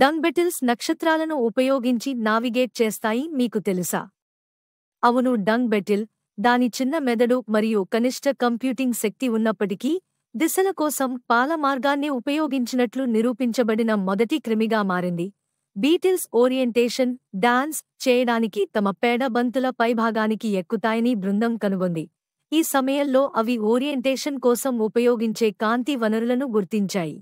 డంగ్బెటిల్స్ నక్షత్రాలను ఉపయోగించి నావిగేట్ చేస్తాయి మీకు తెలుసా అవును డంగ్బెటిల్ దాని చిన్న మెదడు మరియు కనిష్ట కంప్యూటింగ్ శక్తి ఉన్నప్పటికీ దిశల కోసం పాల మార్గాన్ని ఉపయోగించినట్లు నిరూపించబడిన మొదటి క్రిమిగా మారింది బీటిల్స్ ఓరియంటేషన్ డాన్స్ చేయడానికి తమ పేడ బంతుల పైభాగానికి ఎక్కుతాయని బృందం కనుగొంది ఈ సమయంలో అవి ఓరియంటేషన్ కోసం ఉపయోగించే కాంతి వనరులను గుర్తించాయి